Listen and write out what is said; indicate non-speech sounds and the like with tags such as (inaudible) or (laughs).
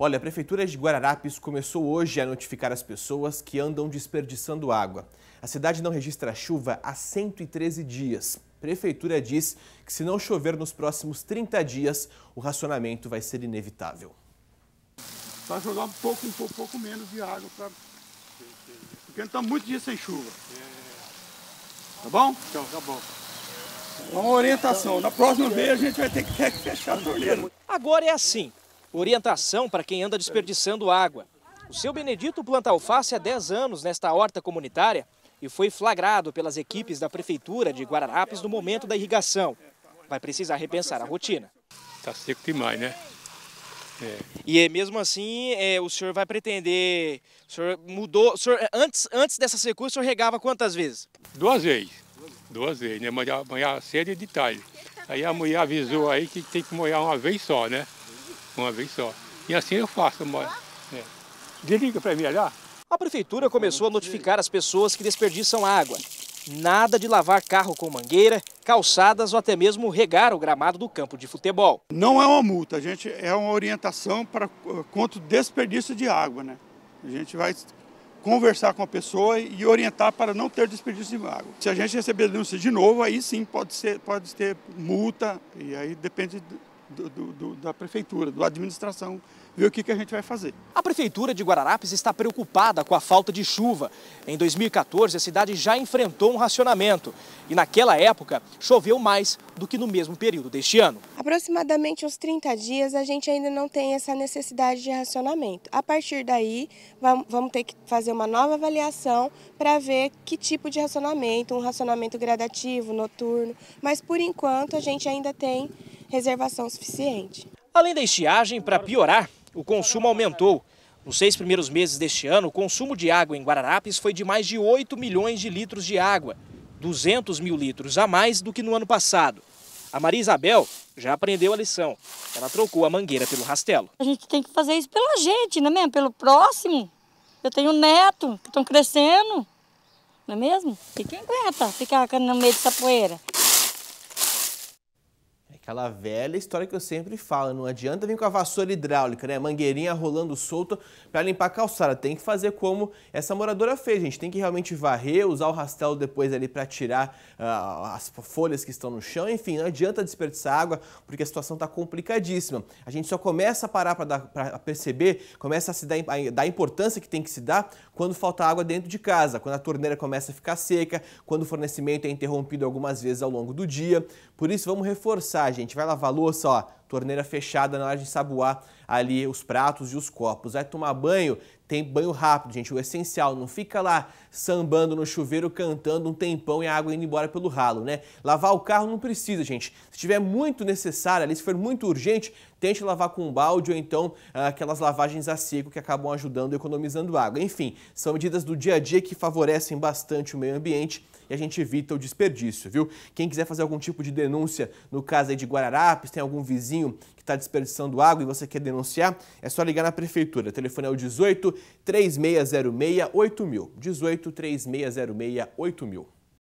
Olha, a Prefeitura de Guararapes começou hoje a notificar as pessoas que andam desperdiçando água. A cidade não registra chuva há 113 dias. Prefeitura diz que se não chover nos próximos 30 dias, o racionamento vai ser inevitável. Vai jogar um pouco, um pouco, um pouco menos de água, pra... porque está muito dia sem chuva. Tá bom? Então, tá bom. Uma orientação. Na próxima vez a gente vai ter que (laughs) fechar a torneira. Agora é assim orientação para quem anda desperdiçando água. O seu Benedito planta alface há 10 anos nesta horta comunitária e foi flagrado pelas equipes da Prefeitura de Guararapes no momento da irrigação. Vai precisar repensar a rotina. Está seco demais, né? É. E é mesmo assim, é, o senhor vai pretender... O senhor mudou... O senhor, antes, antes dessa secura, o senhor regava quantas vezes? Duas vezes. Duas vezes, né? Amanhã, amanhã cedo e é de tarde. Aí a mulher avisou aí que tem que molhar uma vez só, né? uma vez só. E assim eu faço, mas. É. Desliga para mim olhar. A prefeitura começou a notificar as pessoas que desperdiçam água. Nada de lavar carro com mangueira, calçadas ou até mesmo regar o gramado do campo de futebol. Não é uma multa, gente, é uma orientação para quanto eh, desperdício de água, né? A gente vai conversar com a pessoa e orientar para não ter desperdício de água. Se a gente receber denúncia de novo, aí sim pode ser pode ter multa e aí depende do, do, da prefeitura, da administração, ver o que, que a gente vai fazer. A prefeitura de Guararapes está preocupada com a falta de chuva. Em 2014, a cidade já enfrentou um racionamento e naquela época choveu mais do que no mesmo período deste ano. Aproximadamente uns 30 dias a gente ainda não tem essa necessidade de racionamento. A partir daí, vamos ter que fazer uma nova avaliação para ver que tipo de racionamento, um racionamento gradativo, noturno, mas por enquanto a gente ainda tem reservação suficiente. Além da estiagem, para piorar, o consumo aumentou. Nos seis primeiros meses deste ano, o consumo de água em Guararapes foi de mais de 8 milhões de litros de água, 200 mil litros a mais do que no ano passado. A Maria Isabel já aprendeu a lição. Ela trocou a mangueira pelo rastelo. A gente tem que fazer isso pela gente, não é mesmo? Pelo próximo. Eu tenho neto que estão crescendo, não é mesmo? E quem aguenta ficar no meio dessa poeira? Aquela velha história que eu sempre falo, não adianta vir com a vassoura hidráulica, né? Mangueirinha rolando solto para limpar a calçada. Tem que fazer como essa moradora fez, gente. Tem que realmente varrer, usar o rastelo depois ali para tirar uh, as folhas que estão no chão. Enfim, não adianta desperdiçar água porque a situação está complicadíssima. A gente só começa a parar para perceber, começa a se dar a importância que tem que se dar quando falta água dentro de casa, quando a torneira começa a ficar seca, quando o fornecimento é interrompido algumas vezes ao longo do dia. Por isso, vamos reforçar gente, vai lavar louça, ó, torneira fechada na hora de saboar ali os pratos e os copos. Vai tomar banho, tem banho rápido, gente, o essencial. Não fica lá sambando no chuveiro, cantando um tempão e a água indo embora pelo ralo, né? Lavar o carro não precisa, gente. Se tiver muito necessário ali, se for muito urgente, tente lavar com um balde ou então ah, aquelas lavagens a seco que acabam ajudando e economizando água. Enfim, são medidas do dia a dia que favorecem bastante o meio ambiente e a gente evita o desperdício, viu? Quem quiser fazer algum tipo de denúncia no caso aí de Guararapes, tem algum vizinho está desperdiçando água e você quer denunciar, é só ligar na prefeitura. O telefone é o 18 3606 8000. 18 3606 8000.